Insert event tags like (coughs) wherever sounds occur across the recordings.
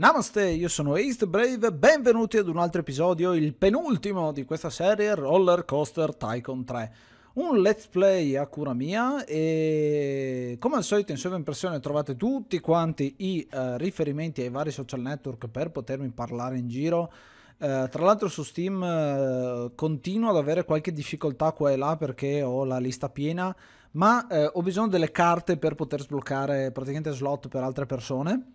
Namaste, io sono East Brave, benvenuti ad un altro episodio, il penultimo di questa serie Roller Coaster Tycoon 3. Un let's play a cura mia e come al solito in sovraimpressione trovate tutti quanti i uh, riferimenti ai vari social network per potermi parlare in giro. Uh, tra l'altro su Steam uh, continuo ad avere qualche difficoltà qua e là perché ho la lista piena, ma ho bisogno delle carte per poter sbloccare praticamente slot per altre persone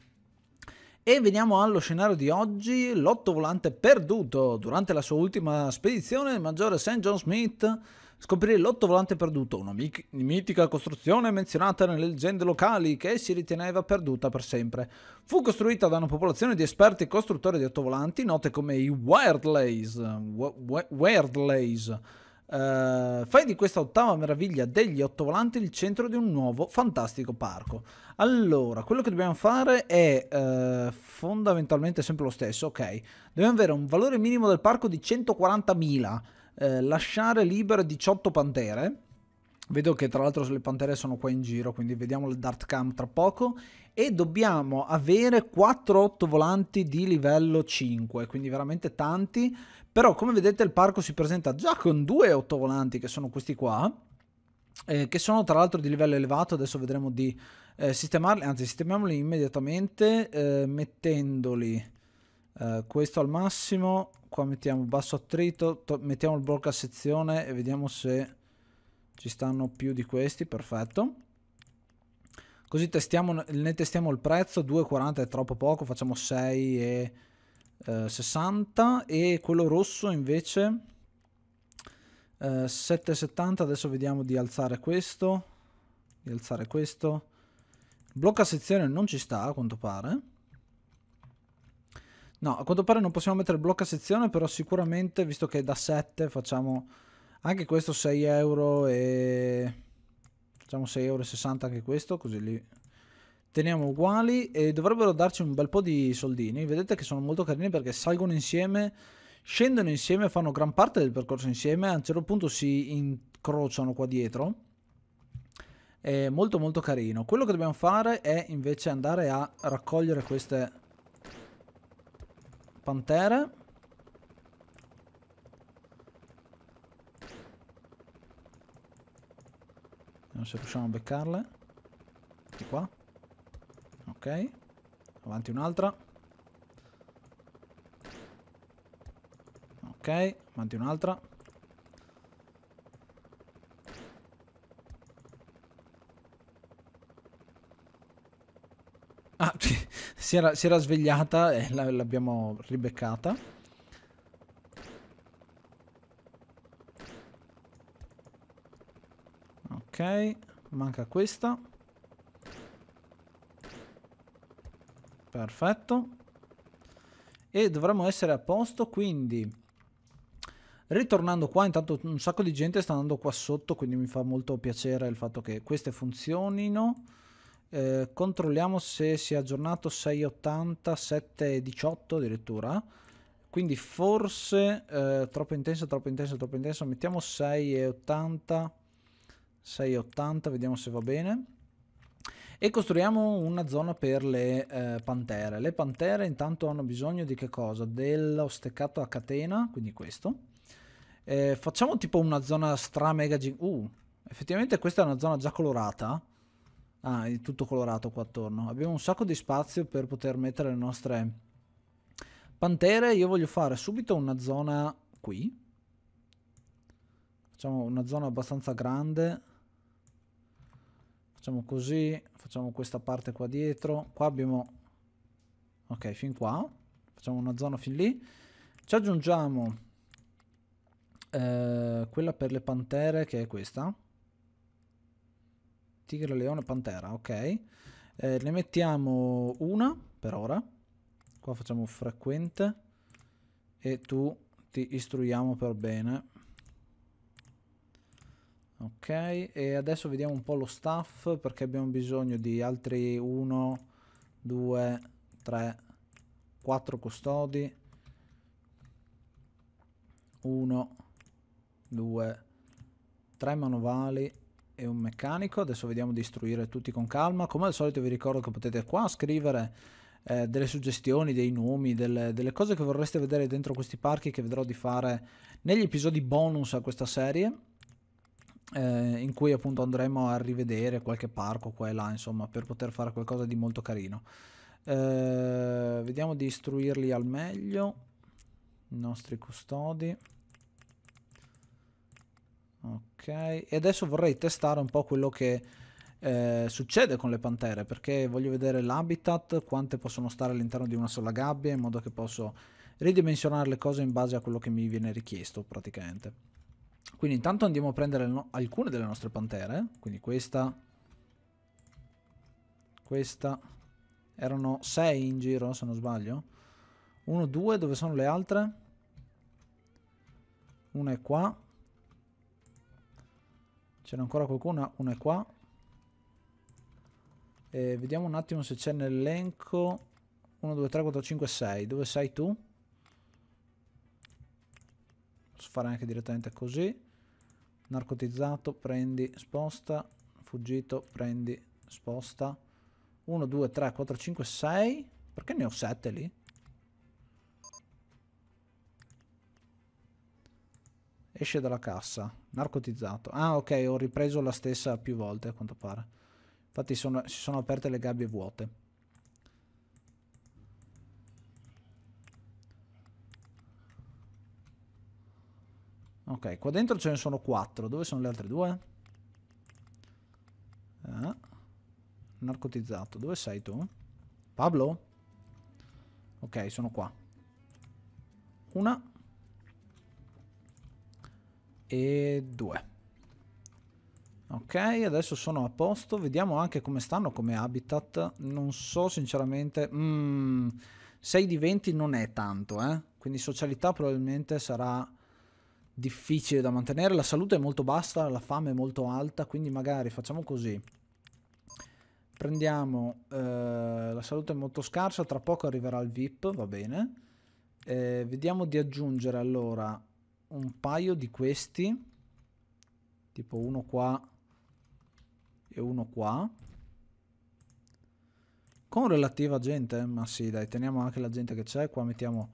e veniamo allo scenario di oggi, l'otto volante perduto. Durante la sua ultima spedizione, il maggiore St. John Smith scoprì l'otto volante perduto, una mitica costruzione menzionata nelle leggende locali che si riteneva perduta per sempre. Fu costruita da una popolazione di esperti costruttori di otto volanti note come i Weirdlays. W- w- Uh, fai di questa ottava meraviglia degli otto volanti il centro di un nuovo fantastico parco. Allora, quello che dobbiamo fare è uh, fondamentalmente sempre lo stesso, ok? Dobbiamo avere un valore minimo del parco di 140.000, eh, lasciare libere 18 pantere. Vedo che tra l'altro le pantere sono qua in giro, quindi vediamo il dart cam tra poco. E dobbiamo avere 4-8 volanti di livello 5, quindi veramente tanti, però come vedete il parco si presenta già con due ottovolanti che sono questi qua, eh, che sono tra l'altro di livello elevato, adesso vedremo di eh, sistemarli, anzi sistemiamoli immediatamente eh, mettendoli eh, questo al massimo, qua mettiamo basso attrito, mettiamo il blocco a sezione e vediamo se ci stanno più di questi, perfetto. Così testiamo, ne testiamo il prezzo, 2,40 è troppo poco, facciamo 6 e... 60 eh, e quello rosso invece eh, 770 adesso vediamo di alzare questo di alzare questo blocca sezione non ci sta a quanto pare no a quanto pare non possiamo mettere blocca sezione però sicuramente visto che è da 7 facciamo anche questo 6 euro e facciamo 6,60 euro anche questo così lì teniamo uguali e dovrebbero darci un bel po' di soldini. Vedete che sono molto carini perché salgono insieme, scendono insieme, fanno gran parte del percorso insieme, a un certo punto si incrociano qua dietro. È molto molto carino. Quello che dobbiamo fare è invece andare a raccogliere queste pantere. Vediamo se riusciamo a beccarle. Di qua. Ok. Avanti un'altra. Ok, avanti un'altra. Ah, (laughs) si era, si era svegliata e l'abbiamo ribeccata. Ok, manca questa. Perfetto. E dovremmo essere a posto, quindi... Ritornando qua, intanto un sacco di gente sta andando qua sotto, quindi mi fa molto piacere il fatto che queste funzionino. Eh, controlliamo se si è aggiornato 680, 718 addirittura. Quindi forse eh, troppo intenso, troppo intenso, troppo intenso. Mettiamo 680, 680, vediamo se va bene. E costruiamo una zona per le eh, pantere. Le pantere intanto hanno bisogno di che cosa? Dello steccato a catena, quindi questo. Eh, facciamo tipo una zona stra mega... Uh, effettivamente questa è una zona già colorata. Ah, è tutto colorato qua attorno. Abbiamo un sacco di spazio per poter mettere le nostre pantere. Io voglio fare subito una zona qui. Facciamo una zona abbastanza grande. Facciamo così facciamo questa parte qua dietro qua abbiamo ok fin qua facciamo una zona fin lì ci aggiungiamo eh, quella per le pantere che è questa tigre leone pantera ok eh, ne mettiamo una per ora qua facciamo frequente e tu ti istruiamo per bene ok e adesso vediamo un po' lo staff perché abbiamo bisogno di altri 1 2 3 4 custodi 1 2 3 manovali e un meccanico adesso vediamo di istruire tutti con calma come al solito vi ricordo che potete qua scrivere eh, delle suggestioni, dei nomi, delle, delle, cose che vorreste vedere dentro questi parchi che vedrò di fare negli episodi bonus a questa serie eh, in cui appunto andremo a rivedere qualche parco qua e là, insomma, per poter fare qualcosa di molto carino. Eh, vediamo di istruirli al meglio, i nostri custodi. Ok, e adesso vorrei testare un po' quello che eh, succede con le pantere, perché voglio vedere l'habitat, quante possono stare all'interno di una sola gabbia, in modo che posso ridimensionare le cose in base a quello che mi viene richiesto praticamente. Quindi intanto andiamo a prendere no alcune delle nostre pantere. Quindi questa. Questa. Erano 6 in giro, se non sbaglio. 1, 2, dove sono le altre? Una è qua. Ce n'è ancora qualcuna? Una è qua. E vediamo un attimo se c'è nell'elenco. 1, 2, 3, 4, 5, 6. Dove sei tu? posso fare anche direttamente così narcotizzato prendi sposta fuggito prendi sposta 1 2 3 4 5 6 perché ne ho 7 lì esce dalla cassa narcotizzato ah ok ho ripreso la stessa più volte a quanto pare infatti sono, si sono aperte le gabbie vuote Ok, qua dentro ce ne sono quattro. Dove sono le altre due? Eh. Narcotizzato. Dove sei tu? Pablo? Ok, sono qua. Una. E due. Ok, adesso sono a posto. Vediamo anche come stanno come habitat. Non so sinceramente... Mm, 6 di 20 non è tanto, eh? Quindi socialità probabilmente sarà difficile da mantenere, la salute è molto bassa, la fame è molto alta, quindi magari facciamo così. Prendiamo, eh, la salute è molto scarsa, tra poco arriverà il VIP, va bene. Eh, vediamo di aggiungere allora un paio di questi, tipo uno qua e uno qua. Con relativa gente, ma sì dai, teniamo anche la gente che c'è, qua mettiamo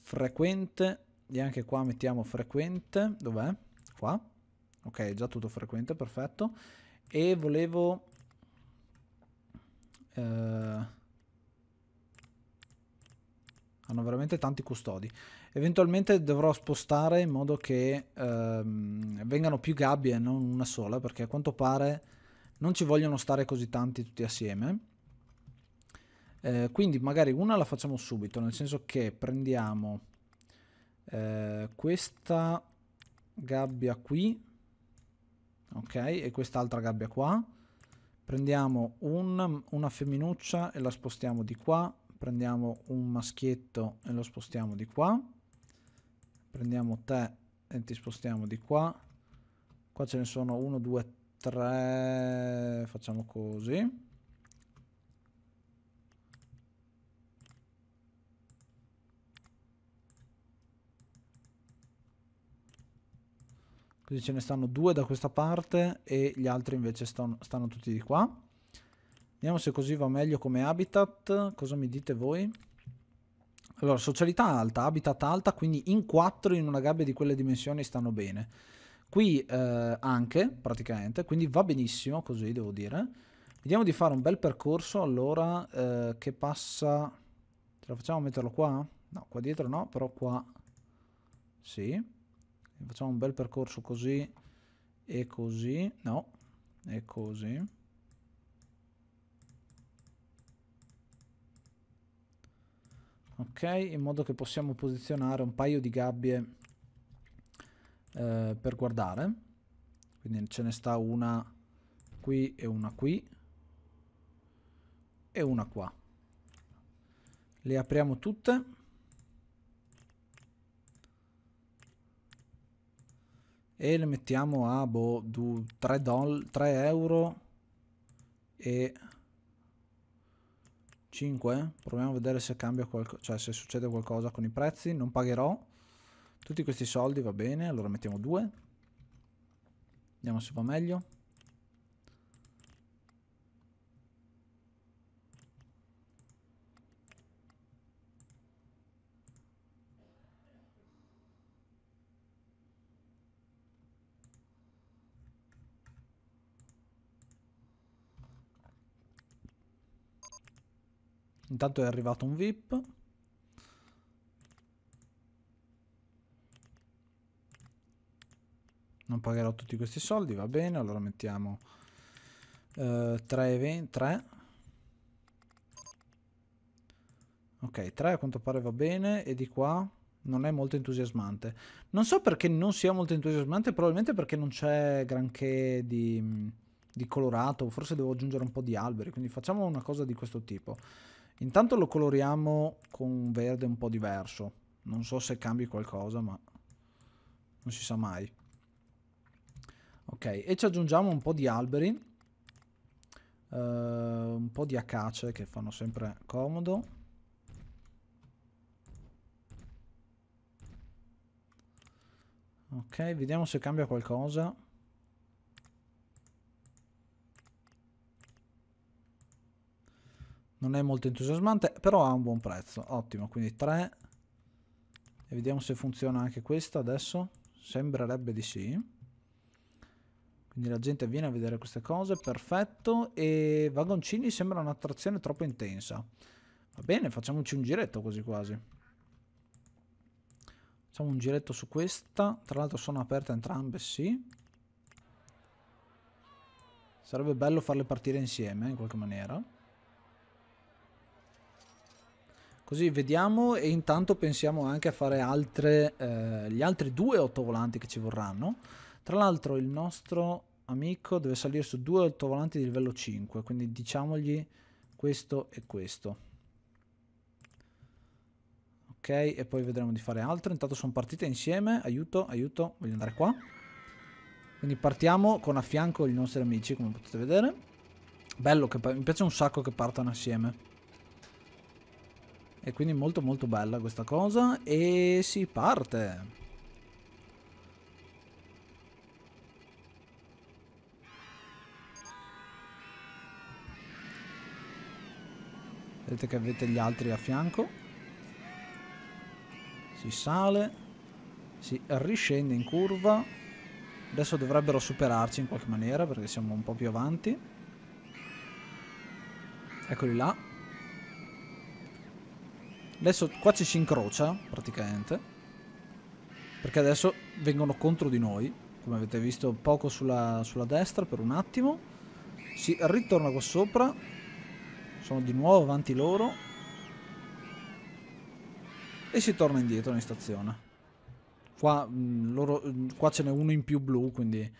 frequente e anche qua mettiamo frequente, dov'è? Qua, ok, già tutto frequente, perfetto, e volevo... Eh, hanno veramente tanti custodi. Eventualmente dovrò spostare in modo che ehm, vengano più gabbie, e non una sola, perché a quanto pare non ci vogliono stare così tanti tutti assieme. Eh, quindi magari una la facciamo subito, nel senso che prendiamo eh, questa gabbia qui, ok, e quest'altra gabbia qua. Prendiamo un, una femminuccia e la spostiamo di qua, prendiamo un maschietto e lo spostiamo di qua, prendiamo te e ti spostiamo di qua, qua ce ne sono 1, 2, 3, facciamo così, Così ce ne stanno due da questa parte e gli altri invece stanno, stanno tutti di qua. Vediamo se così va meglio come habitat. Cosa mi dite voi? Allora, socialità alta, habitat alta, quindi in quattro in una gabbia di quelle dimensioni stanno bene. Qui eh, anche, praticamente, quindi va benissimo, così devo dire. Vediamo di fare un bel percorso, allora, eh, che passa... Ce la facciamo metterlo qua? No, qua dietro no, però qua... Sì facciamo un bel percorso così e così no e così ok in modo che possiamo posizionare un paio di gabbie eh, per guardare quindi ce ne sta una qui e una qui e una qua le apriamo tutte e le mettiamo a boh, 3, doll- 3 euro e 5 proviamo a vedere se cambia qualcosa cioè se succede qualcosa con i prezzi non pagherò tutti questi soldi va bene allora mettiamo 2 vediamo se va meglio Intanto è arrivato un VIP. Non pagherò tutti questi soldi, va bene. Allora mettiamo eh, 3, 3. Ok, 3 a quanto pare va bene. E di qua non è molto entusiasmante. Non so perché non sia molto entusiasmante, probabilmente perché non c'è granché di, di, colorato, forse devo aggiungere un po' di alberi, quindi facciamo una cosa di questo tipo. Intanto lo coloriamo con un verde un po' diverso. Non so se cambi qualcosa, ma non si sa mai. Ok, e ci aggiungiamo un po' di alberi. Uh, un po' di acace che fanno sempre comodo. Ok, vediamo se cambia qualcosa. Non è molto entusiasmante, però ha un buon prezzo. Ottimo, quindi 3. E vediamo se funziona anche questa adesso. Sembrerebbe di sì. Quindi la gente viene a vedere queste cose, perfetto. E vagoncini sembra un'attrazione troppo intensa. Va bene, facciamoci un giretto così quasi. Facciamo un giretto su questa. Tra l'altro sono aperte entrambe, sì. Sarebbe bello farle partire insieme in qualche maniera. Così vediamo e intanto pensiamo anche a fare altre, eh, gli altri due ottovolanti che ci vorranno. Tra l'altro il nostro amico deve salire su due ottovolanti di livello 5, quindi diciamogli questo e questo. Ok, e poi vedremo di fare altro. Intanto sono partite insieme. Aiuto, aiuto, voglio andare qua. Quindi partiamo con a fianco i nostri amici, come potete vedere. Bello, che mi piace un sacco che partano assieme. E quindi molto molto bella questa cosa. E si parte! Vedete che avete gli altri a fianco. Si sale. Si riscende in curva. Adesso dovrebbero superarci in qualche maniera perché siamo un po' più avanti. Eccoli là. Adesso qua ci si incrocia, praticamente. Perché adesso vengono contro di noi. Come avete visto, poco sulla, sulla destra per un attimo. Si ritorna qua sopra. Sono di nuovo avanti loro. E si torna indietro in stazione. Qua, mm, loro, mm, qua ce n'è uno in più blu, quindi...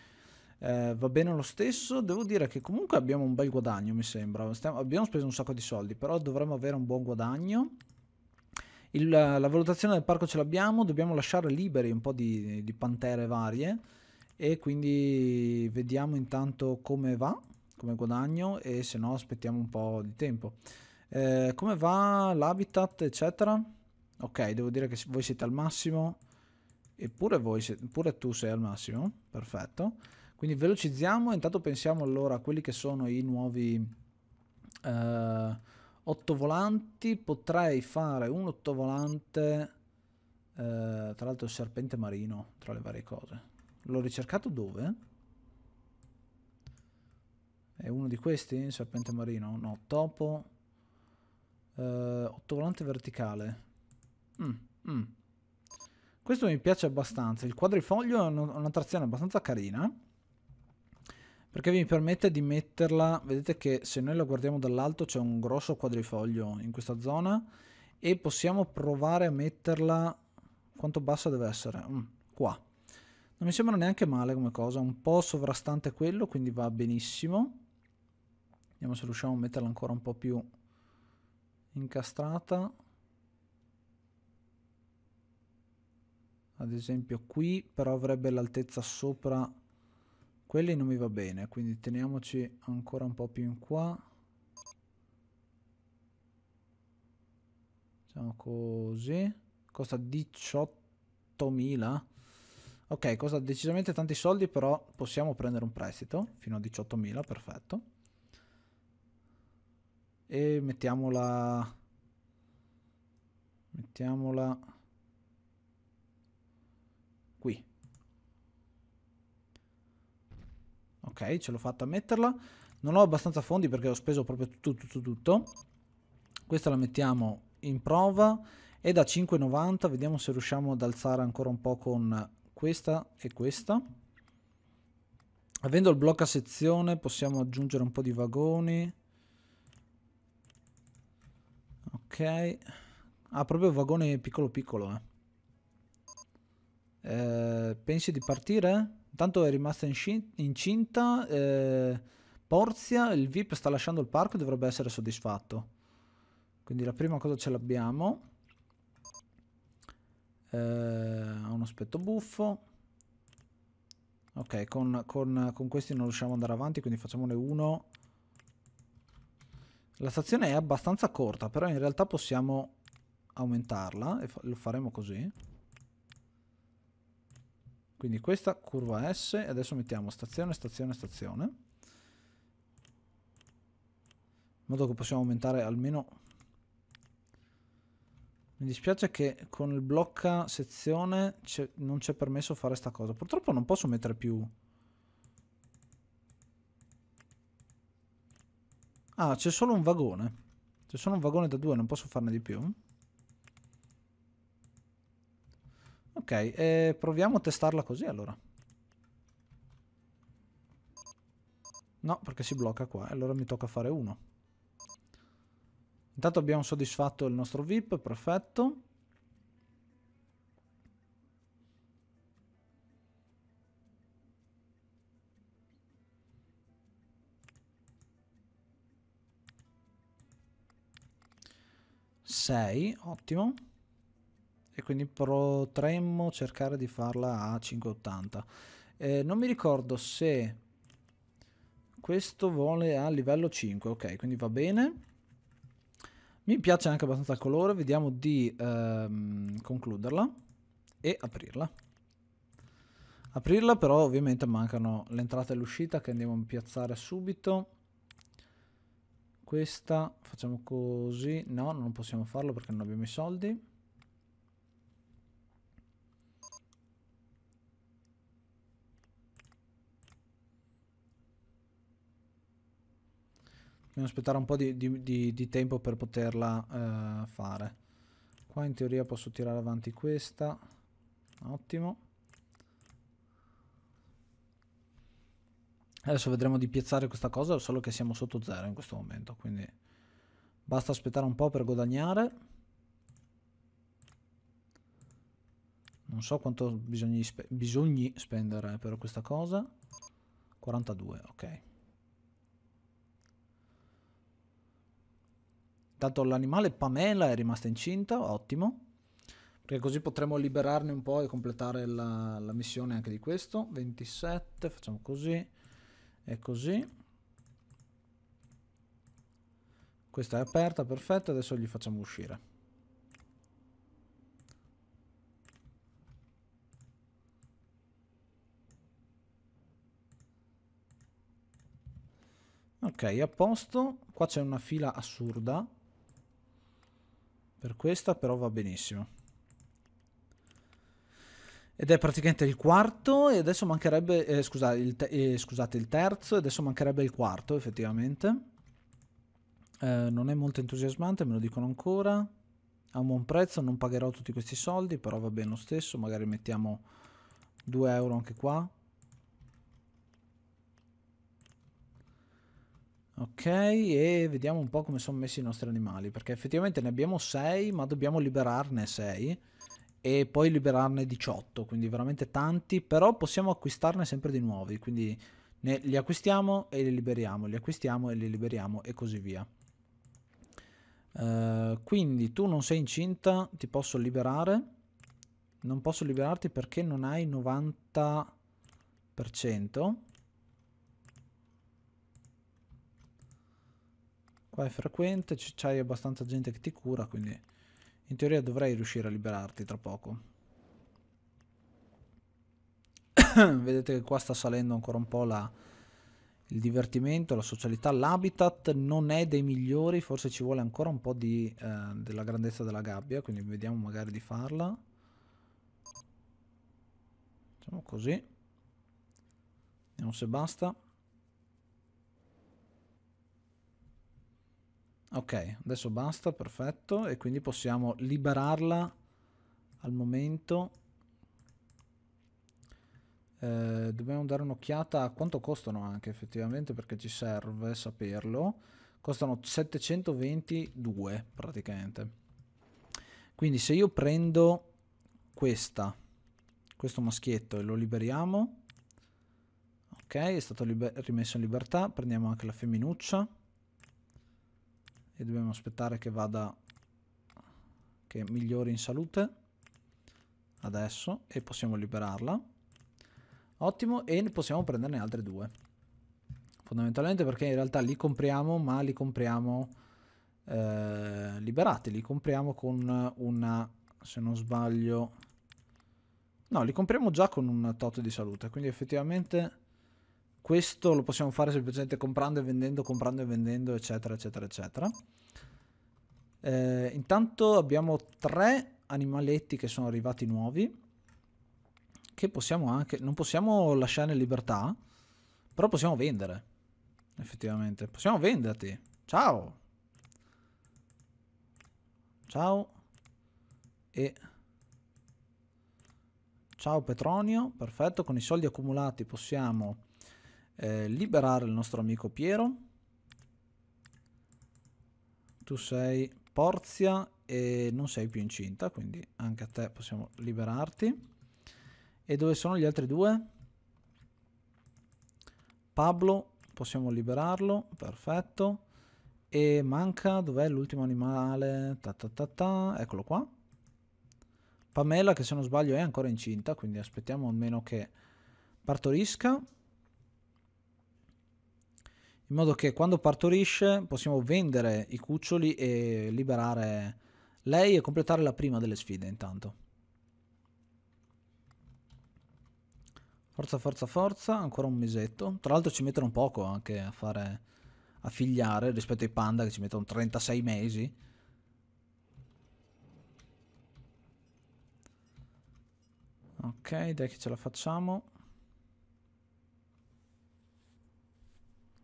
Eh, va bene lo stesso, devo dire che comunque abbiamo un bel guadagno mi sembra, Stiamo, abbiamo speso un sacco di soldi, però dovremmo avere un buon guadagno. Il, la valutazione del parco ce l'abbiamo, dobbiamo lasciare liberi un po' di, di pantere varie e quindi vediamo intanto come va, come guadagno e se no aspettiamo un po' di tempo. Eh, come va l'habitat eccetera? Ok, devo dire che voi siete al massimo eppure voi, pure tu sei al massimo, perfetto. Quindi velocizziamo, intanto pensiamo allora a quelli che sono i nuovi... Eh, 8 volanti, potrei fare un ottovolante, eh, tra l'altro serpente marino, tra le varie cose. L'ho ricercato dove? È uno di questi? Serpente marino? No, topo. Eh, volante verticale. Mm, mm. Questo mi piace abbastanza. Il quadrifoglio è una trazione abbastanza carina perché vi permette di metterla, vedete che se noi la guardiamo dall'alto c'è un grosso quadrifoglio in questa zona e possiamo provare a metterla, quanto bassa deve essere? Mm, qua. Non mi sembra neanche male come cosa, un po' sovrastante quello, quindi va benissimo. Vediamo se riusciamo a metterla ancora un po' più incastrata. Ad esempio qui, però avrebbe l'altezza sopra quelli non mi va bene, quindi teniamoci ancora un po' più in qua. Facciamo così. Costa 18.000. Ok, costa decisamente tanti soldi, però possiamo prendere un prestito fino a 18.000, perfetto. E mettiamola... Mettiamola... ok ce l'ho fatta a metterla non ho abbastanza fondi perché ho speso proprio tutto tutto tutto questa la mettiamo in prova è da 5,90 vediamo se riusciamo ad alzare ancora un po' con questa e questa avendo il blocco a sezione possiamo aggiungere un po' di vagoni ok ah proprio vagone piccolo piccolo eh. Eh, pensi di partire? Tanto è rimasta incinta. Eh, Porzia, il VIP sta lasciando il parco e dovrebbe essere soddisfatto. Quindi la prima cosa ce l'abbiamo. Ha eh, uno aspetto buffo. Ok, con, con, con questi non riusciamo ad andare avanti, quindi facciamone uno. La stazione è abbastanza corta, però in realtà possiamo aumentarla e lo faremo così. Quindi questa curva S, e adesso mettiamo stazione, stazione, stazione, in modo che possiamo aumentare almeno... Mi dispiace che con il blocca sezione non c'è permesso fare sta cosa. Purtroppo non posso mettere più... Ah, c'è solo un vagone. C'è solo un vagone da due, non posso farne di più. Ok, eh, proviamo a testarla così allora. No, perché si blocca qua, allora mi tocca fare uno. Intanto abbiamo soddisfatto il nostro VIP, perfetto. Sei, ottimo e quindi potremmo cercare di farla a 580. Eh, non mi ricordo se questo vuole a livello 5, ok, quindi va bene. Mi piace anche abbastanza il colore, vediamo di ehm, concluderla e aprirla. Aprirla però ovviamente mancano l'entrata e l'uscita che andiamo a piazzare subito. Questa facciamo così, no non possiamo farlo perché non abbiamo i soldi. Dobbiamo aspettare un po' di, di, di, di tempo per poterla eh, fare. Qua in teoria posso tirare avanti questa. Ottimo. Adesso vedremo di piazzare questa cosa, solo che siamo sotto zero in questo momento, quindi basta aspettare un po' per guadagnare. Non so quanto bisogni, spe bisogni spendere per questa cosa. 42, ok. Tanto l'animale Pamela è rimasta incinta, ottimo. Perché così potremo liberarne un po' e completare la, la missione anche di questo. 27, facciamo così e così. Questa è aperta, perfetto, adesso gli facciamo uscire. Ok, a posto. Qua c'è una fila assurda. Per questa però va benissimo. Ed è praticamente il quarto e adesso mancherebbe... Eh, scusa, il eh, scusate, il terzo e adesso mancherebbe il quarto effettivamente. Eh, non è molto entusiasmante, me lo dicono ancora. A un buon prezzo, non pagherò tutti questi soldi, però va bene lo stesso. Magari mettiamo 2 euro anche qua. Ok, e vediamo un po' come sono messi i nostri animali, perché effettivamente ne abbiamo 6, ma dobbiamo liberarne 6 e poi liberarne 18, quindi veramente tanti, però possiamo acquistarne sempre di nuovi, quindi ne, li acquistiamo e li liberiamo, li acquistiamo e li liberiamo e così via. Uh, quindi tu non sei incinta, ti posso liberare, non posso liberarti perché non hai 90%, Qua è frequente, c'hai abbastanza gente che ti cura, quindi in teoria dovrei riuscire a liberarti tra poco. (coughs) Vedete che qua sta salendo ancora un po' la, il divertimento, la socialità. L'habitat non è dei migliori, forse ci vuole ancora un po' di, eh, della grandezza della gabbia, quindi vediamo magari di farla. Facciamo così. Vediamo se basta. Ok, adesso basta, perfetto. E quindi possiamo liberarla al momento. Eh, dobbiamo dare un'occhiata a quanto costano anche effettivamente perché ci serve saperlo. Costano 722 praticamente. Quindi se io prendo questa, questo maschietto e lo liberiamo. Ok, è stato rimesso in libertà. Prendiamo anche la femminuccia e dobbiamo aspettare che vada che migliori in salute adesso e possiamo liberarla ottimo e ne possiamo prenderne altre due fondamentalmente perché in realtà li compriamo ma li compriamo eh, liberati li compriamo con una se non sbaglio no li compriamo già con un tot di salute quindi effettivamente questo lo possiamo fare semplicemente comprando e vendendo, comprando e vendendo, eccetera, eccetera, eccetera. Eh, intanto abbiamo tre animaletti che sono arrivati nuovi, che possiamo anche, non possiamo lasciare in libertà, però possiamo vendere, effettivamente. Possiamo venderti. Ciao! Ciao. E... Ciao Petronio, perfetto, con i soldi accumulati possiamo eh, liberare il nostro amico Piero. Tu sei Porzia e non sei più incinta, quindi anche a te possiamo liberarti. E dove sono gli altri due? Pablo, possiamo liberarlo, perfetto. E manca, dov'è l'ultimo animale? Ta, ta, ta, ta Eccolo qua. Pamela, che se non sbaglio è ancora incinta, quindi aspettiamo almeno che partorisca in modo che quando partorisce possiamo vendere i cuccioli e liberare lei e completare la prima delle sfide intanto. Forza, forza, forza, ancora un mesetto. Tra l'altro ci mettono poco anche a fare a figliare rispetto ai panda che ci mettono 36 mesi. Ok, dai che ce la facciamo.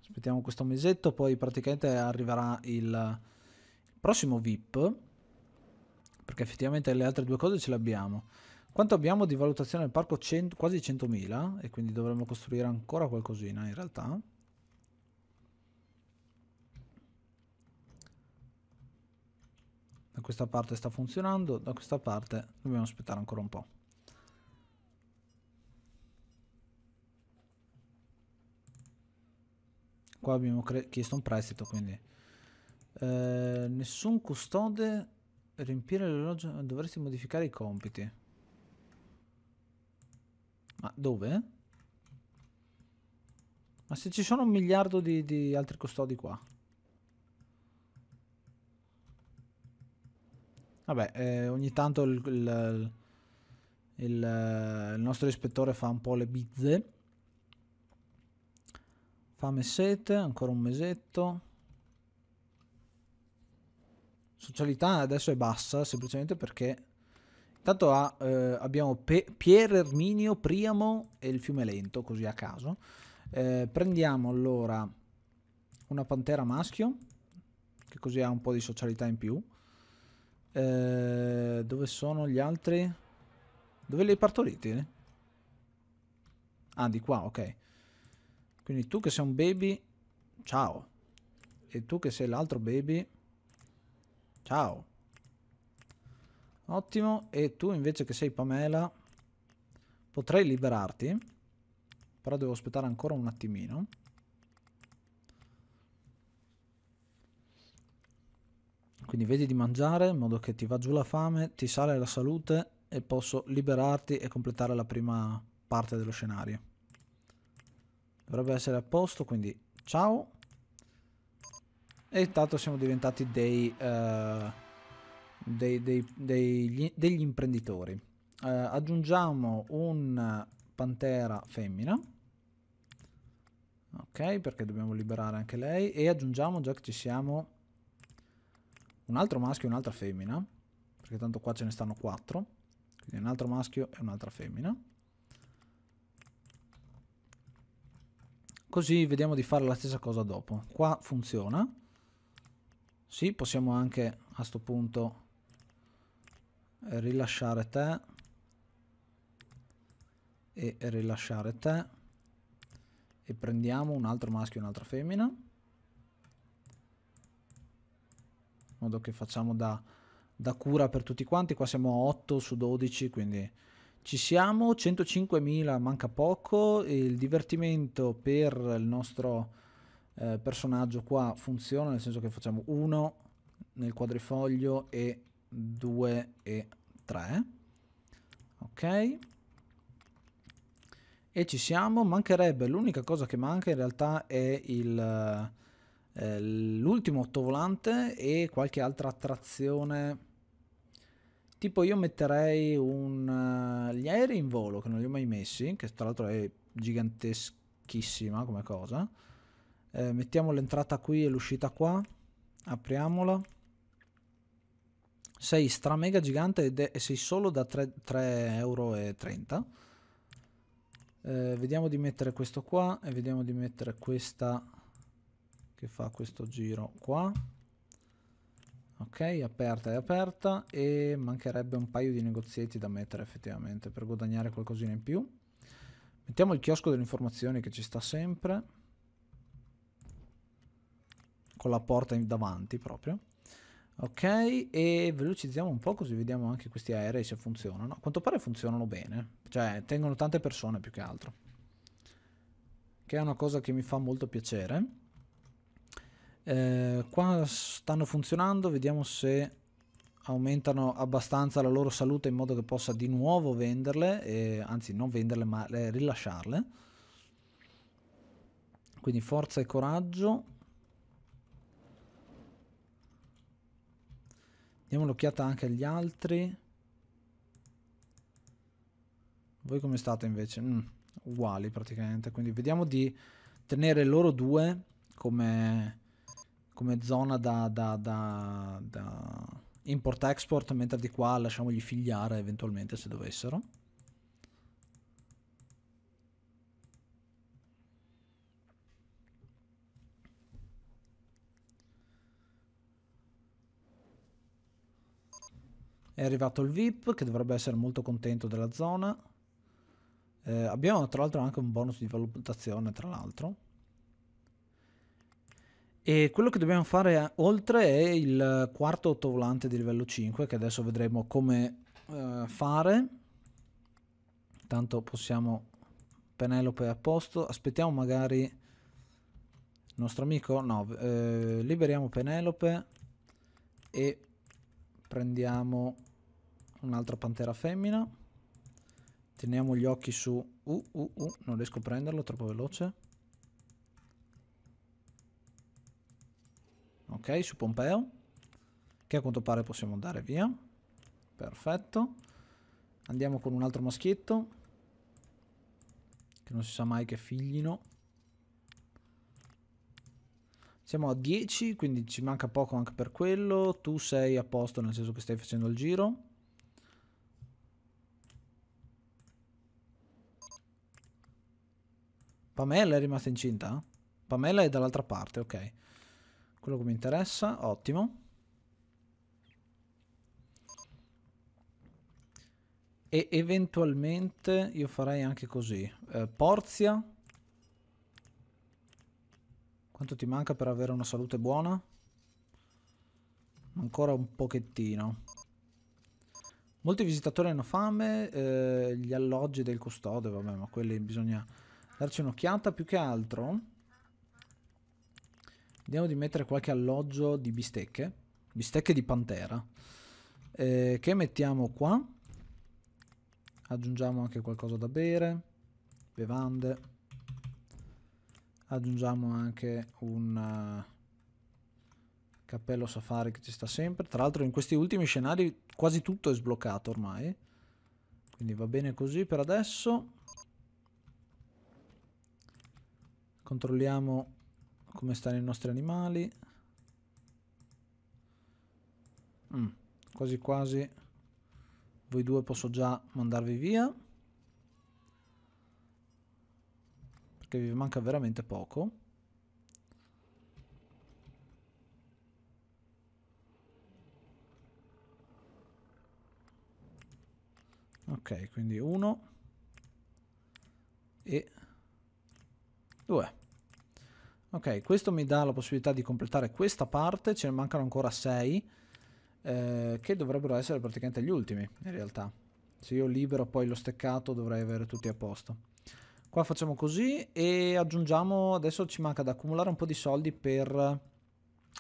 Aspettiamo questo mesetto, poi praticamente arriverà il prossimo VIP, perché effettivamente le altre due cose ce le abbiamo. Quanto abbiamo di valutazione del parco? Cent quasi 100.000 e quindi dovremmo costruire ancora qualcosina in realtà. Da questa parte sta funzionando, da questa parte dobbiamo aspettare ancora un po'. Qua abbiamo chiesto un prestito, quindi. Eh, nessun custode. Riempire l'orologio. Dovresti modificare i compiti. Ma dove? Ma se ci sono un miliardo di, di altri custodi qua. Vabbè, eh, ogni tanto il, il, il, il nostro ispettore fa un po' le bizze. Fame e sete, ancora un mesetto. Socialità adesso è bassa, semplicemente perché... Intanto ha, eh, abbiamo Pe Pier Erminio, Priamo e il fiume lento, così a caso. Eh, prendiamo allora una pantera maschio, che così ha un po' di socialità in più. Eh, dove sono gli altri? Dove li hai partoriti? Ah, di qua, ok. Quindi tu che sei un baby, ciao. E tu che sei l'altro baby, ciao. Ottimo, e tu invece che sei Pamela, potrei liberarti, però devo aspettare ancora un attimino. Quindi vedi di mangiare in modo che ti va giù la fame, ti sale la salute e posso liberarti e completare la prima parte dello scenario. Dovrebbe essere a posto, quindi ciao. E intanto siamo diventati dei, uh, dei, dei, degli, degli, imprenditori. Uh, aggiungiamo un pantera femmina. Ok, perché dobbiamo liberare anche lei. E aggiungiamo, già che ci siamo, un altro maschio e un'altra femmina. Perché tanto qua ce ne stanno quattro. Quindi un altro maschio e un'altra femmina. Così vediamo di fare la stessa cosa dopo. Qua funziona. Sì, possiamo anche a questo punto rilasciare te e rilasciare te e prendiamo un altro maschio e un'altra femmina in modo che facciamo da, da cura per tutti quanti qua siamo a 8 su 12 quindi ci siamo, 105.000, manca poco, il divertimento per il nostro eh, personaggio qua funziona, nel senso che facciamo 1 nel quadrifoglio e 2 e 3. Ok. E ci siamo, mancherebbe, l'unica cosa che manca in realtà è eh, l'ultimo ottovolante e qualche altra attrazione Tipo io metterei un... Uh, gli aerei in volo, che non li ho mai messi, che tra l'altro è giganteschissima come cosa. Eh, mettiamo l'entrata qui e l'uscita qua. Apriamola. Sei stra mega gigante ed è, e sei solo da 3,30 euro. e 30. Eh, vediamo di mettere questo qua e vediamo di mettere questa che fa questo giro qua. Ok, aperta e aperta e mancherebbe un paio di negozietti da mettere effettivamente per guadagnare qualcosina in più. Mettiamo il chiosco delle informazioni che ci sta sempre. Con la porta in davanti proprio. Ok, e velocizziamo un po' così vediamo anche questi aerei se funzionano. A quanto pare funzionano bene, cioè tengono tante persone più che altro. Che è una cosa che mi fa molto piacere. Eh, qua stanno funzionando, vediamo se aumentano abbastanza la loro salute in modo che possa di nuovo venderle, e, anzi non venderle ma eh, rilasciarle. Quindi forza e coraggio. Diamo un'occhiata anche agli altri. Voi come state invece? Mm, uguali praticamente, quindi vediamo di tenere loro due come come zona da, da, da, da import-export, mentre di qua lasciamogli figliare eventualmente se dovessero. È arrivato il VIP che dovrebbe essere molto contento della zona. Eh, abbiamo tra l'altro anche un bonus di valutazione, tra l'altro. E quello che dobbiamo fare oltre è il quarto ottovolante di livello 5, che adesso vedremo come uh, fare. Tanto possiamo... Penelope a posto. Aspettiamo magari il nostro amico. No, eh, liberiamo Penelope e prendiamo un'altra pantera femmina. Teniamo gli occhi su... Uh, uh, uh, non riesco a prenderlo, troppo veloce. ok, su Pompeo, che a quanto pare possiamo andare via, perfetto, andiamo con un altro maschietto, che non si sa mai che figlino, siamo a 10, quindi ci manca poco anche per quello, tu sei a posto nel senso che stai facendo il giro, Pamela è rimasta incinta? Pamela è dall'altra parte, ok. Quello che mi interessa, ottimo. E eventualmente io farei anche così. Eh, Porzia. Quanto ti manca per avere una salute buona? Ancora un pochettino. Molti visitatori hanno fame, eh, gli alloggi del custode, vabbè, ma quelli bisogna darci un'occhiata più che altro. Vediamo di mettere qualche alloggio di bistecche. Bistecche di pantera. Eh, che mettiamo qua. Aggiungiamo anche qualcosa da bere. Bevande. Aggiungiamo anche un... Uh, cappello safari che ci sta sempre. Tra l'altro in questi ultimi scenari quasi tutto è sbloccato ormai. Quindi va bene così per adesso. Controlliamo come stanno i nostri animali. Mm, quasi quasi voi due posso già mandarvi via. Perché vi manca veramente poco. Ok, quindi uno e due. Ok, questo mi dà la possibilità di completare questa parte, ce ne mancano ancora 6, eh, che dovrebbero essere praticamente gli ultimi, in realtà. Se io libero poi lo steccato dovrei avere tutti a posto. Qua facciamo così e aggiungiamo, adesso ci manca da accumulare un po' di soldi per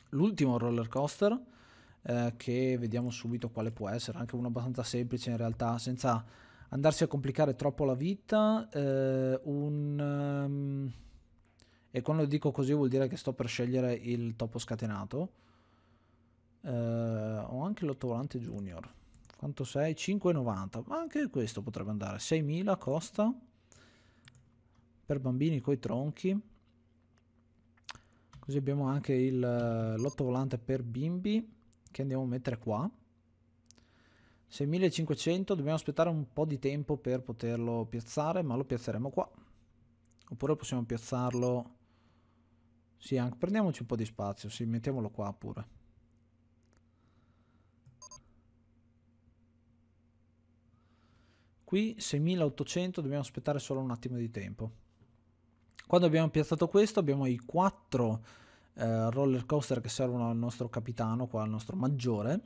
l'ultimo roller coaster, eh, che vediamo subito quale può essere, anche uno abbastanza semplice in realtà, senza andarsi a complicare troppo la vita. Eh, un... Um, e quando dico così vuol dire che sto per scegliere il topo scatenato eh, ho anche l'ottovolante junior quanto sei? 5,90 ma anche questo potrebbe andare 6.000 costa per bambini coi tronchi così abbiamo anche il, eh, l'ottovolante per bimbi che andiamo a mettere qua 6500 dobbiamo aspettare un po' di tempo per poterlo piazzare ma lo piazzeremo qua oppure possiamo piazzarlo sì, anche, prendiamoci un po' di spazio, sì, mettiamolo qua pure. Qui 6800 dobbiamo aspettare solo un attimo di tempo. Quando abbiamo piazzato questo abbiamo i quattro eh, roller coaster che servono al nostro capitano, qua al nostro maggiore.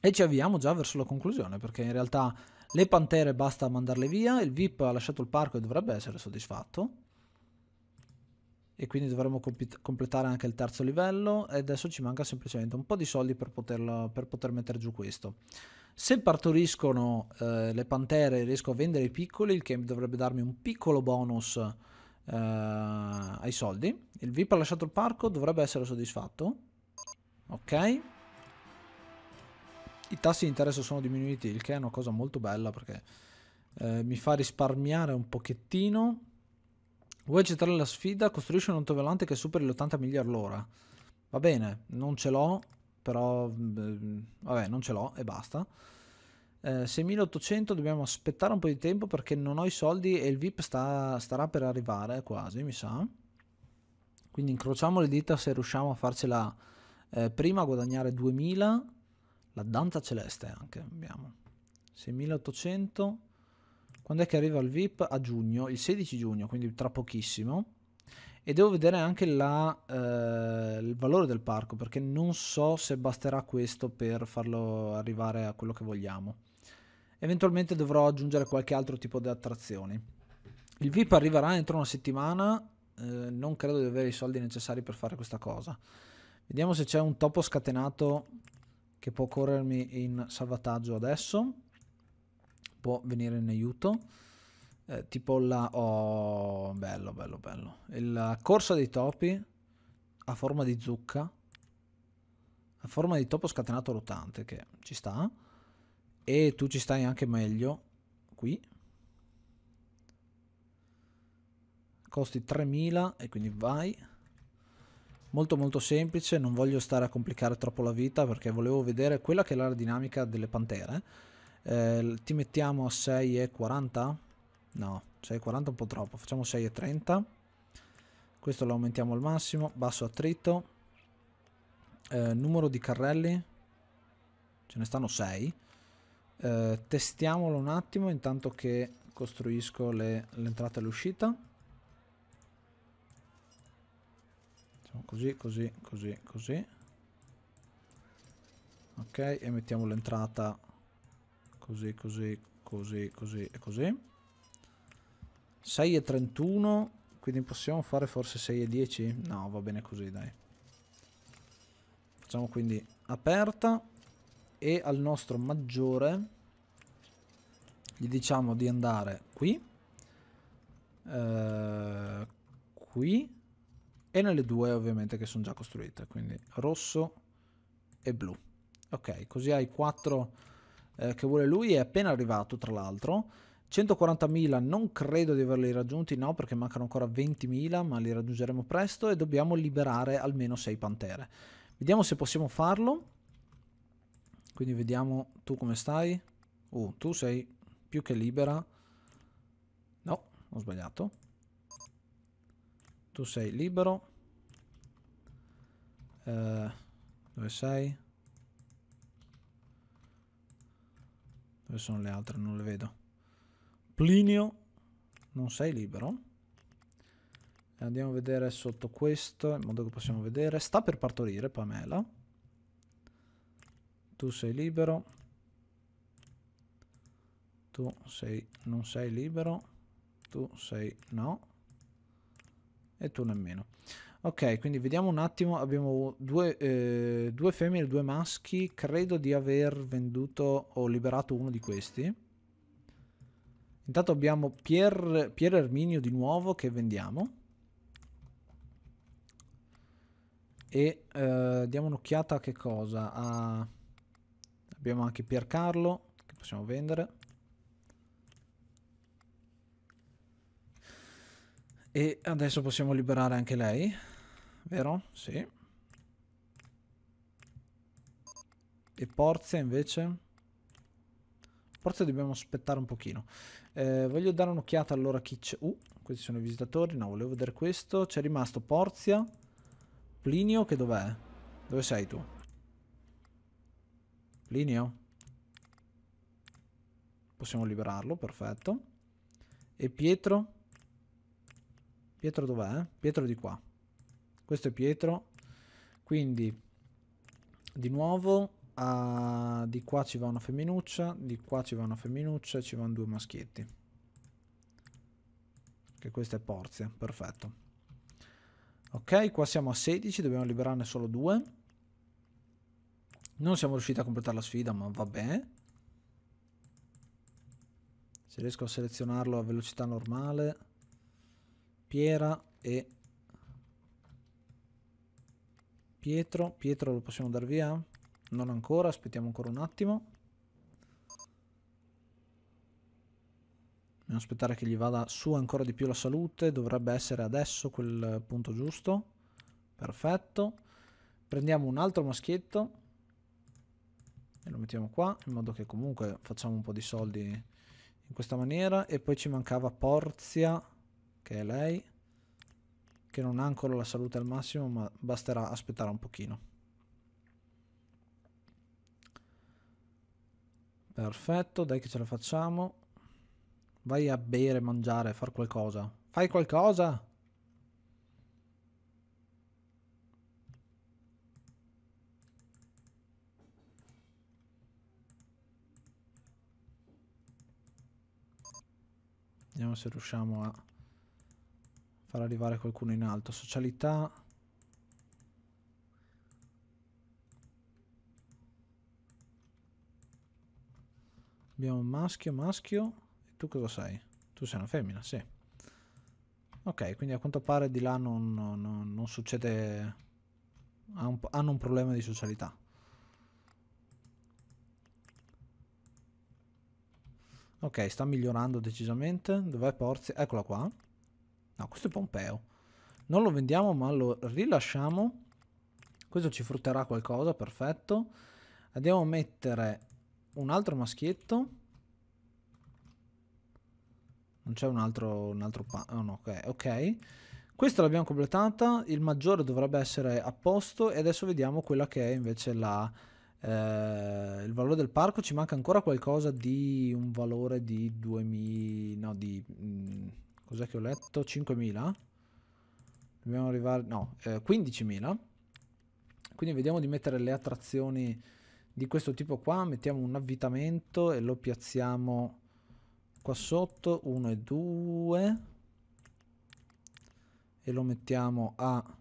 E ci avviamo già verso la conclusione perché in realtà le pantere basta mandarle via, il VIP ha lasciato il parco e dovrebbe essere soddisfatto e quindi dovremmo compit- completare anche il terzo livello e adesso ci manca semplicemente un po' di soldi per, poterlo, per poter mettere giù questo. Se partoriscono eh, le pantere e riesco a vendere i piccoli, il che dovrebbe darmi un piccolo bonus eh, ai soldi. Il VIP ha lasciato il parco, dovrebbe essere soddisfatto. Ok. I tassi di interesse sono diminuiti, il che è una cosa molto bella perché eh, mi fa risparmiare un pochettino Vuoi accettare la sfida? Costruisci un autovolante che superi l'80 miglia all'ora. Va bene, non ce l'ho, però... Vabbè, non ce l'ho e basta. Eh, 6800 dobbiamo aspettare un po' di tempo perché non ho i soldi e il VIP sta, starà per arrivare quasi, mi sa. Quindi incrociamo le dita se riusciamo a farcela eh, prima, a guadagnare 2000. La danza celeste anche abbiamo. 6800... Quando è che arriva il VIP? A giugno, il 16 giugno, quindi tra pochissimo. E devo vedere anche la, eh, il valore del parco, perché non so se basterà questo per farlo arrivare a quello che vogliamo. Eventualmente dovrò aggiungere qualche altro tipo di attrazioni. Il VIP arriverà entro una settimana, eh, non credo di avere i soldi necessari per fare questa cosa. Vediamo se c'è un topo scatenato che può corrermi in salvataggio adesso può venire in aiuto. Eh, tipo la... Oh, bello, bello, bello. La corsa dei topi a forma di zucca. A forma di topo scatenato rotante, che ci sta. E tu ci stai anche meglio qui. Costi 3000 e quindi vai molto molto semplice, non voglio stare a complicare troppo la vita perché volevo vedere quella che è l'area dinamica delle pantere eh, ti mettiamo a 6,40? No, 6,40 è un po' troppo. Facciamo 6,30. Questo lo aumentiamo al massimo. Basso attrito. Eh, numero di carrelli. Ce ne stanno 6. Eh, testiamolo un attimo intanto che costruisco l'entrata le, e l'uscita. Facciamo così, così, così, così. Ok, e mettiamo l'entrata così, così, così, così e così. 6 e 31, quindi possiamo fare forse 6 e 10? No, va bene così, dai. Facciamo quindi aperta e al nostro maggiore gli diciamo di andare qui, eh, qui e nelle due ovviamente che sono già costruite, quindi rosso e blu. Ok, così hai 4 eh, che vuole lui è appena arrivato, tra l'altro. 140.000 non credo di averli raggiunti, no, perché mancano ancora 20.000, ma li raggiungeremo presto e dobbiamo liberare almeno 6 pantere. Vediamo se possiamo farlo. Quindi vediamo tu come stai. Uh, tu sei più che libera. No, ho sbagliato. Tu sei libero. Eh, dove sei? Dove sono le altre? Non le vedo. Plinio, non sei libero. Eh, andiamo a vedere sotto questo, in modo che possiamo vedere. Sta per partorire Pamela. Tu sei libero. Tu sei, non sei libero. Tu sei no. E tu nemmeno. Ok, quindi vediamo un attimo, abbiamo due, eh, due femmine e due maschi, credo di aver venduto o liberato uno di questi. Intanto abbiamo Pier, Pier Erminio di nuovo che vendiamo. E eh, diamo un'occhiata a che cosa? A... Abbiamo anche Pier Carlo che possiamo vendere. E adesso possiamo liberare anche lei vero? Sì. E Porzia invece? Porzia dobbiamo aspettare un pochino. Eh, voglio dare un'occhiata allora a chi c'è. Uh, questi sono i visitatori. No, volevo vedere questo. C'è rimasto Porzia. Plinio, che dov'è? Dove sei tu? Plinio? Possiamo liberarlo, perfetto. E Pietro? Pietro dov'è? Pietro di qua questo è Pietro quindi di nuovo uh, di qua ci va una femminuccia di qua ci va una femminuccia ci vanno due maschietti che questa è Porzia perfetto ok qua siamo a 16 dobbiamo liberarne solo due non siamo riusciti a completare la sfida ma vabbè se riesco a selezionarlo a velocità normale Piera e Pietro, Pietro lo possiamo dar via? Non ancora, aspettiamo ancora un attimo. Dobbiamo aspettare che gli vada su ancora di più la salute, dovrebbe essere adesso quel punto giusto. Perfetto. Prendiamo un altro maschietto e lo mettiamo qua, in modo che comunque facciamo un po' di soldi in questa maniera. E poi ci mancava Porzia, che è lei che non ha ancora la salute al massimo, ma basterà aspettare un pochino. Perfetto, dai che ce la facciamo. Vai a bere, mangiare, far qualcosa. Fai qualcosa! Vediamo se riusciamo a far arrivare qualcuno in alto. Socialità. Abbiamo maschio, maschio. E tu cosa sei? Tu sei una femmina, sì. Ok, quindi a quanto pare di là non, non, non succede... hanno un problema di socialità. Ok, sta migliorando decisamente. Dov'è Porzia? Eccola qua. No, questo è Pompeo. Non lo vendiamo, ma lo rilasciamo. Questo ci frutterà qualcosa, perfetto. Andiamo a mettere un altro maschietto. Non c'è un altro... Un altro oh, no, ok. ok. Questa l'abbiamo completata, il maggiore dovrebbe essere a posto e adesso vediamo quella che è invece la, eh, il valore del parco. Ci manca ancora qualcosa di un valore di 2000, no, di, mh, mm, Cos'è che ho letto? 5.000? Dobbiamo arrivare... No, eh, 15.000. Quindi vediamo di mettere le attrazioni di questo tipo qua. Mettiamo un avvitamento e lo piazziamo qua sotto. 1 e 2. E lo mettiamo a...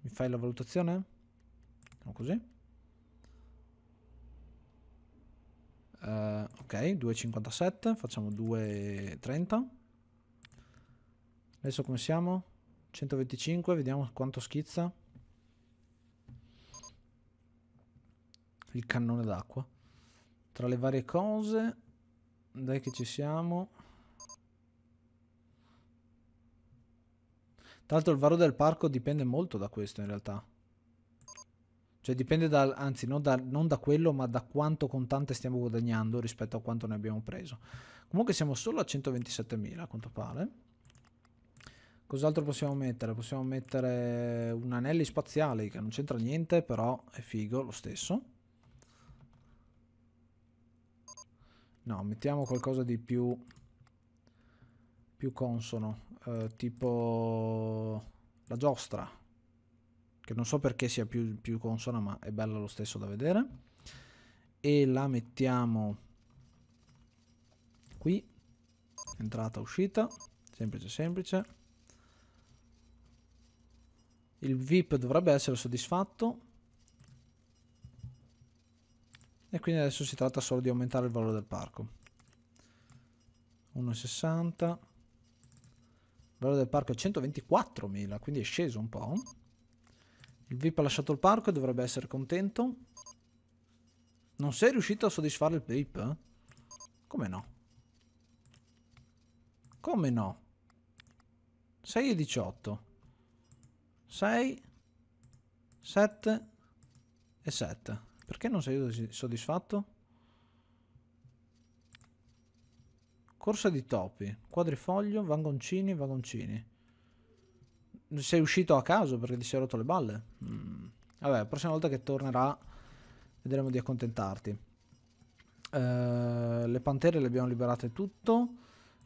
Mi fai la valutazione? Così. Uh, ok, 2,57, facciamo 2,30. Adesso come siamo? 125, vediamo quanto schizza. Il cannone d'acqua. Tra le varie cose, dai che ci siamo. Tra l'altro il valore del parco dipende molto da questo in realtà. Cioè dipende dal, anzi non da, non da quello, ma da quanto contante stiamo guadagnando rispetto a quanto ne abbiamo preso. Comunque siamo solo a 127.000 a quanto pare. Cos'altro possiamo mettere? Possiamo mettere un anelli spaziali che non c'entra niente, però è figo lo stesso. No, mettiamo qualcosa di più, più consono, eh, tipo la giostra che non so perché sia più, più consona, ma è bella lo stesso da vedere. E la mettiamo qui, entrata, uscita, semplice, semplice. Il VIP dovrebbe essere soddisfatto. E quindi adesso si tratta solo di aumentare il valore del parco. 1,60. Il valore del parco è 124.000, quindi è sceso un po'. Il VIP ha lasciato il parco e dovrebbe essere contento. Non sei riuscito a soddisfare il VIP? Come no? Come no? 6 e 18. 6, 7 e 7. Perché non sei soddisfatto? Corsa di topi, quadrifoglio, vagoncini, vagoncini sei uscito a caso perché ti sei rotto le balle. Mm. Vabbè, la prossima volta che tornerà vedremo di accontentarti. Uh, le pantere le abbiamo liberate tutto.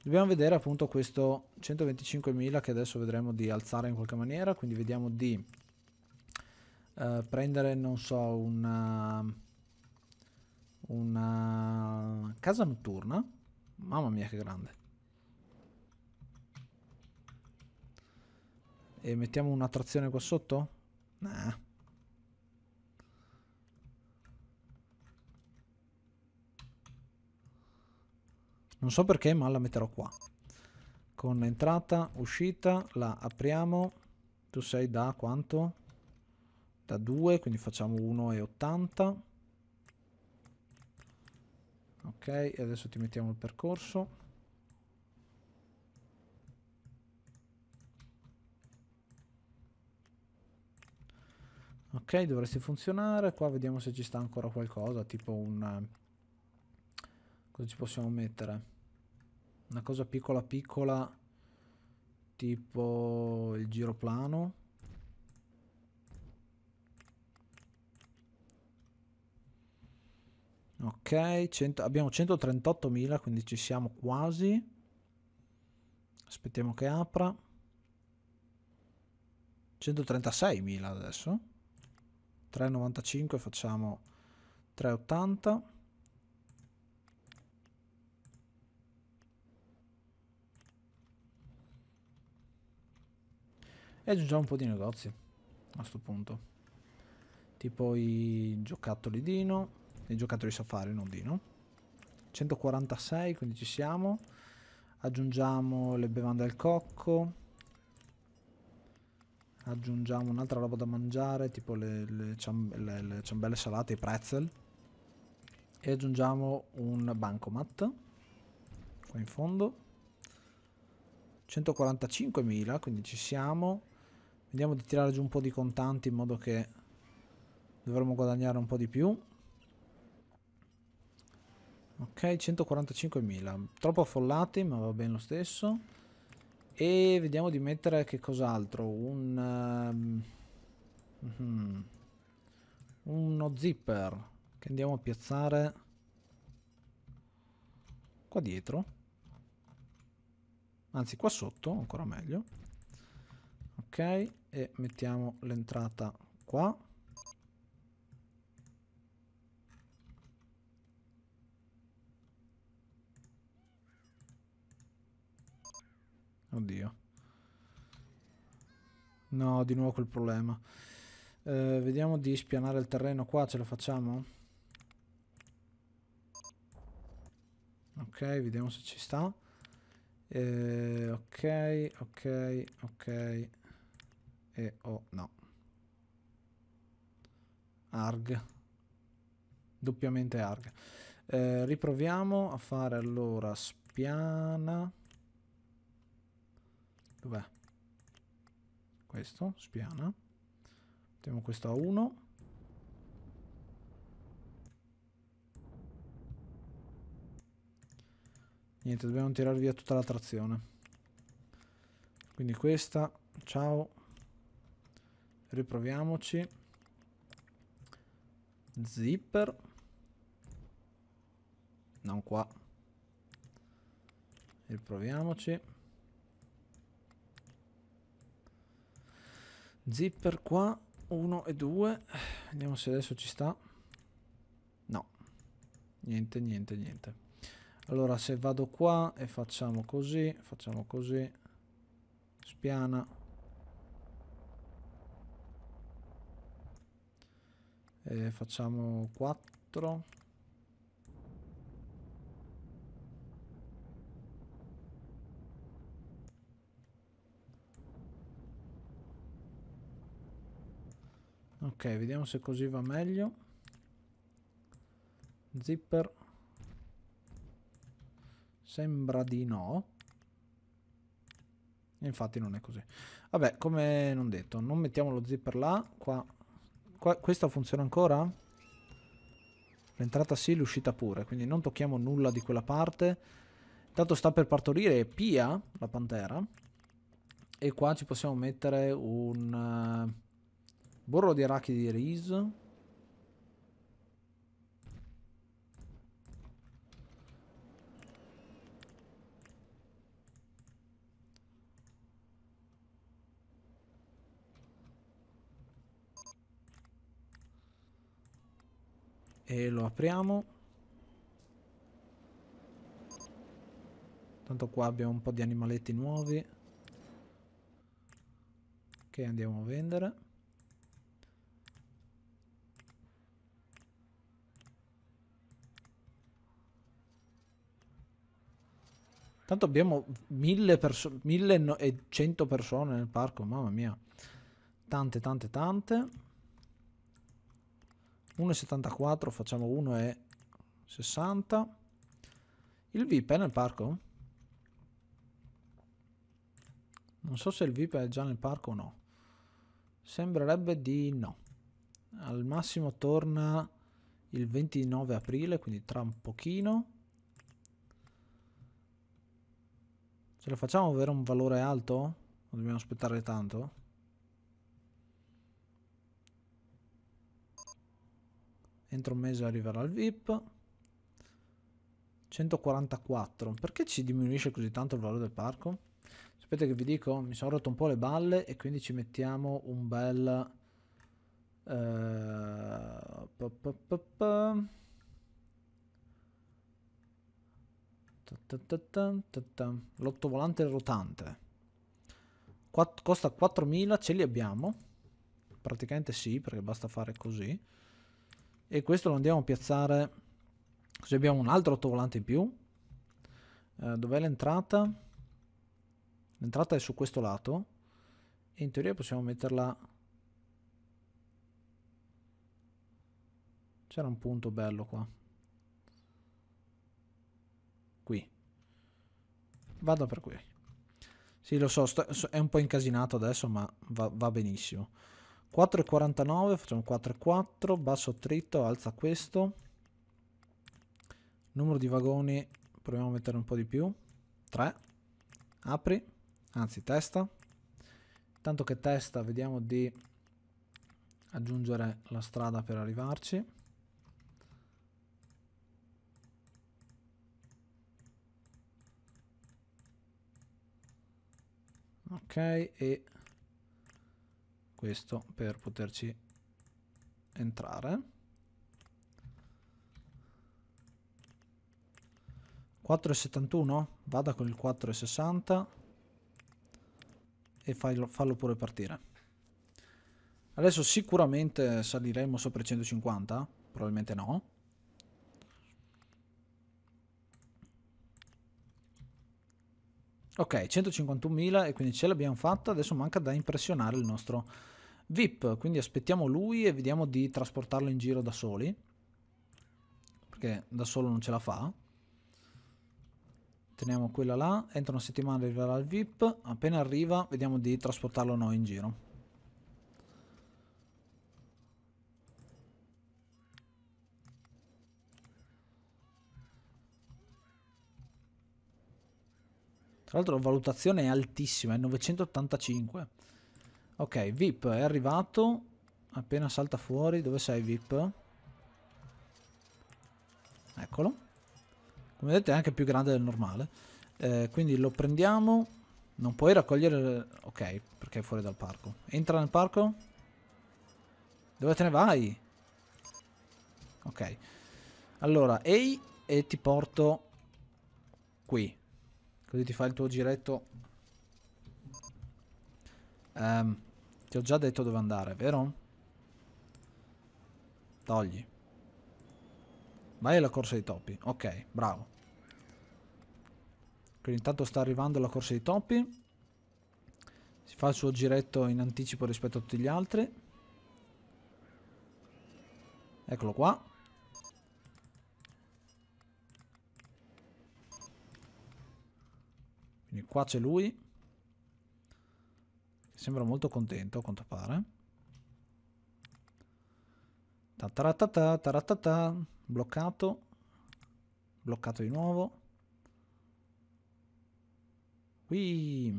Dobbiamo vedere appunto questo 125.000 che adesso vedremo di alzare in qualche maniera. Quindi vediamo di uh, prendere, non so, una, eh, una casa notturna. Mamma mia che grande. E mettiamo un'attrazione qua sotto? Nah. Non so perché, ma la metterò qua. Con entrata, uscita, la apriamo. Tu sei da quanto? Da 2, quindi facciamo 1,80. Ok, adesso ti mettiamo il percorso. Ok, dovresti funzionare. Qua vediamo se ci sta ancora qualcosa, tipo un... Cosa ci possiamo mettere? Una cosa piccola piccola, tipo il giroplano. Ok, 100, abbiamo 138.000, quindi ci siamo quasi. Aspettiamo che apra. 136.000 adesso. 3,95 facciamo 3,80 e aggiungiamo un po' di negozi a questo punto tipo i giocattoli Dino i giocattoli Safari non Dino 146 quindi ci siamo aggiungiamo le bevande al cocco aggiungiamo un'altra roba da mangiare, tipo le, le, ciam, le, le ciambelle salate, i pretzel. E aggiungiamo un bancomat, qua in fondo. 145.000, quindi ci siamo. Vediamo di tirare giù un po' di contanti in modo che dovremmo guadagnare un po' di più. Ok, 145.000. Troppo affollati, ma va bene lo stesso. E vediamo di mettere che cos'altro. Un... Um, uno zipper che andiamo a piazzare qua dietro. Anzi, qua sotto, ancora meglio. Ok, e mettiamo l'entrata qua. Oddio. No, di nuovo quel problema. Eh, vediamo di spianare il terreno qua, ce la facciamo? Ok, vediamo se ci sta. Eh, ok, ok, ok. E eh, oh, no. Arg. Doppiamente arg. Eh, riproviamo a fare allora spiana. Dov'è? Questo, spiana. Mettiamo questo a 1. Niente, dobbiamo tirare via tutta la trazione. Quindi questa, ciao. Riproviamoci. Zipper. Non qua. Riproviamoci. Zipper qua, 1 e 2. Vediamo se adesso ci sta. No. Niente, niente, niente. Allora, se vado qua e facciamo così, facciamo così. Spiana. E eh, facciamo 4. ok vediamo se così va meglio zipper sembra di no infatti non è così vabbè come non detto non mettiamo lo zipper là qua, qua questa funziona ancora l'entrata sì l'uscita pure quindi non tocchiamo nulla di quella parte intanto sta per partorire Pia la pantera e qua ci possiamo mettere un eh, Burro di arachidi di riso. E lo apriamo. Tanto qua abbiamo un po' di animaletti nuovi. Che andiamo a vendere. Tanto abbiamo 1100 perso- persone nel parco, mamma mia. Tante, tante, tante. 1,74, facciamo 1,60. Il VIP è nel parco? Non so se il VIP è già nel parco o no. Sembrerebbe di no. Al massimo torna il 29 aprile, quindi tra un pochino. Ce la facciamo avere un valore alto? O dobbiamo aspettare tanto? Entro un mese arriverà il VIP. 144. Perché ci diminuisce così tanto il valore del parco? Sapete che vi dico? Mi sono rotto un po' le balle e quindi ci mettiamo un bel... Uh, eh, pa pa pa Lotto volante rotante. Quatt costa 4.000, ce li abbiamo. Praticamente sì, perché basta fare così. E questo lo andiamo a piazzare... Così abbiamo un altro lotto in più. Eh, Dov'è l'entrata? L'entrata è su questo lato. E in teoria possiamo metterla... C'era un punto bello qua qui. Vado per qui. Sì, lo so, è un po' incasinato adesso, ma va, va benissimo. 4,49, facciamo 4,4, basso dritto, alza questo. Numero di vagoni, proviamo a mettere un po' di più. 3, apri, anzi testa. Tanto che testa, vediamo di aggiungere la strada per arrivarci. e questo per poterci entrare 4,71 vada con il 4,60 e fallo pure partire adesso sicuramente saliremo sopra i 150 probabilmente no Ok, 151.000 e quindi ce l'abbiamo fatta, adesso manca da impressionare il nostro VIP, quindi aspettiamo lui e vediamo di trasportarlo in giro da soli, perché da solo non ce la fa. Teniamo quella là, entro una settimana arriverà il VIP, appena arriva vediamo di trasportarlo noi in giro. Tra l'altro la valutazione è altissima, è 985. Ok, VIP è arrivato. Appena salta fuori. Dove sei VIP? Eccolo. Come vedete è anche più grande del normale. Eh, quindi lo prendiamo. Non puoi raccogliere... Ok, perché è fuori dal parco. Entra nel parco. Dove te ne vai? Ok. Allora, ehi e ti porto qui. Così ti fai il tuo giretto. Um, ti ho già detto dove andare, vero? Togli. Vai alla corsa dei topi. Ok, bravo. Quindi intanto sta arrivando la corsa dei topi. Si fa il suo giretto in anticipo rispetto a tutti gli altri. Eccolo qua. Quindi qua c'è lui. sembra molto contento, a quanto pare. Ta taratata, taratata, bloccato. Bloccato di nuovo. Qui.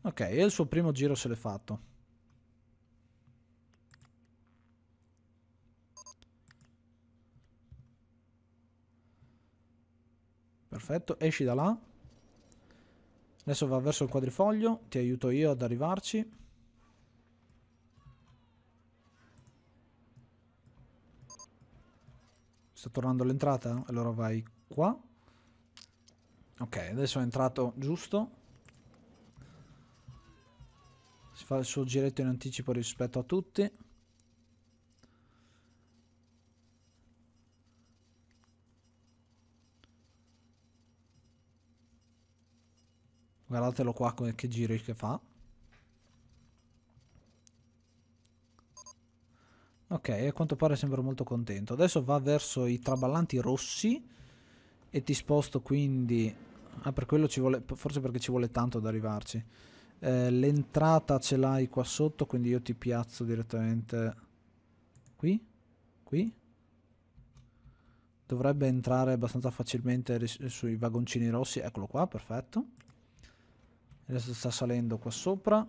Ok, e il suo primo giro se l'è fatto. Perfetto, esci da là. Adesso va verso il quadrifoglio, ti aiuto io ad arrivarci. Sta tornando all'entrata? Allora vai qua. Ok, adesso è entrato giusto. Si fa il suo giretto in anticipo rispetto a tutti. Guardatelo qua come, che giri che fa. Ok, a quanto pare sembra molto contento. Adesso va verso i traballanti rossi e ti sposto quindi... Ah, per quello ci vuole... forse perché ci vuole tanto ad arrivarci. Eh, L'entrata ce l'hai qua sotto, quindi io ti piazzo direttamente qui. Qui. Dovrebbe entrare abbastanza facilmente sui vagoncini rossi. Eccolo qua, perfetto. Adesso sta salendo qua sopra.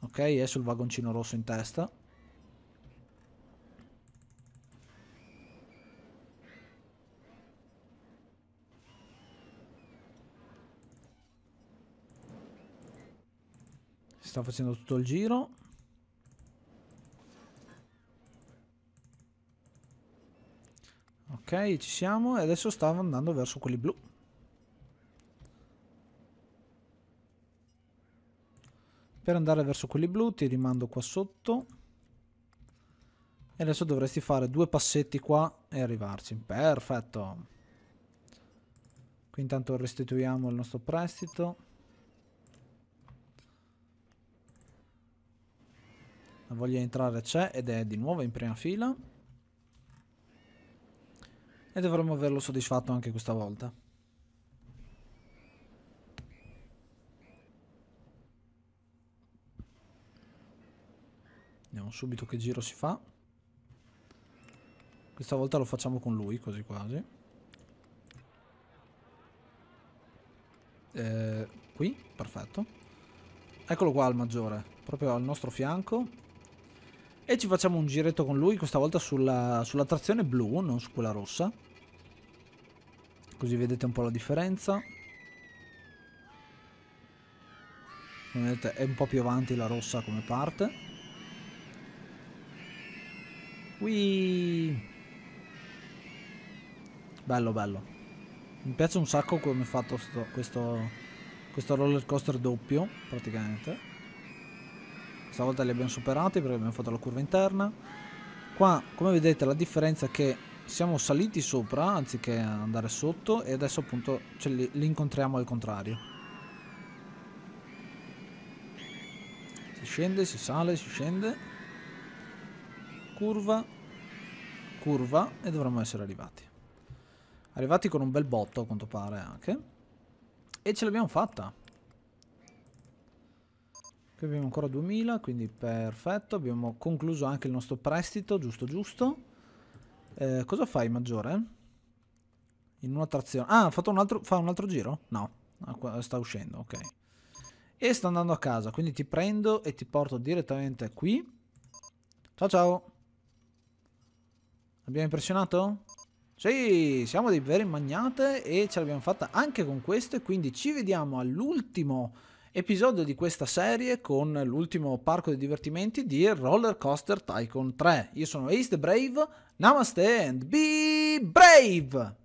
Ok, è sul vagoncino rosso in testa. sta facendo tutto il giro Ok, ci siamo. E adesso stavo andando verso quelli blu. Per andare verso quelli blu ti rimando qua sotto. E adesso dovresti fare due passetti qua e arrivarci. Perfetto. Qui intanto restituiamo il nostro prestito. La voglia di entrare c'è ed è di nuovo in prima fila e dovremmo averlo soddisfatto anche questa volta. Vediamo subito che giro si fa. Questa volta lo facciamo con lui, così quasi. Eh, qui, perfetto. Eccolo qua il maggiore, proprio al nostro fianco. E ci facciamo un giretto con lui, questa volta sulla, sulla trazione blu, non su quella rossa. Così vedete un po' la differenza. Come vedete è un po' più avanti la rossa come parte. Whee. Bello, bello. Mi piace un sacco come è fatto sto, questo, questo roller coaster doppio, praticamente stavolta li abbiamo superati perché abbiamo fatto la curva interna qua come vedete la differenza è che siamo saliti sopra anziché andare sotto e adesso appunto li, li incontriamo al contrario si scende, si sale, si scende curva curva e dovremmo essere arrivati arrivati con un bel botto a quanto pare anche e ce l'abbiamo fatta Qui abbiamo ancora 2000, quindi perfetto. Abbiamo concluso anche il nostro prestito, giusto giusto. Eh, cosa fai, maggiore? In una trazione. Ah, ha fatto un altro, fa un altro giro? No, ah, sta uscendo, ok. E sta andando a casa, quindi ti prendo e ti porto direttamente qui. Ciao ciao. Abbiamo impressionato? Sì, siamo dei veri magnate e ce l'abbiamo fatta anche con queste, quindi ci vediamo all'ultimo episodio di questa serie con l'ultimo parco di divertimenti di Roller Coaster Tycoon 3. Io sono Ace the Brave, namaste and be brave!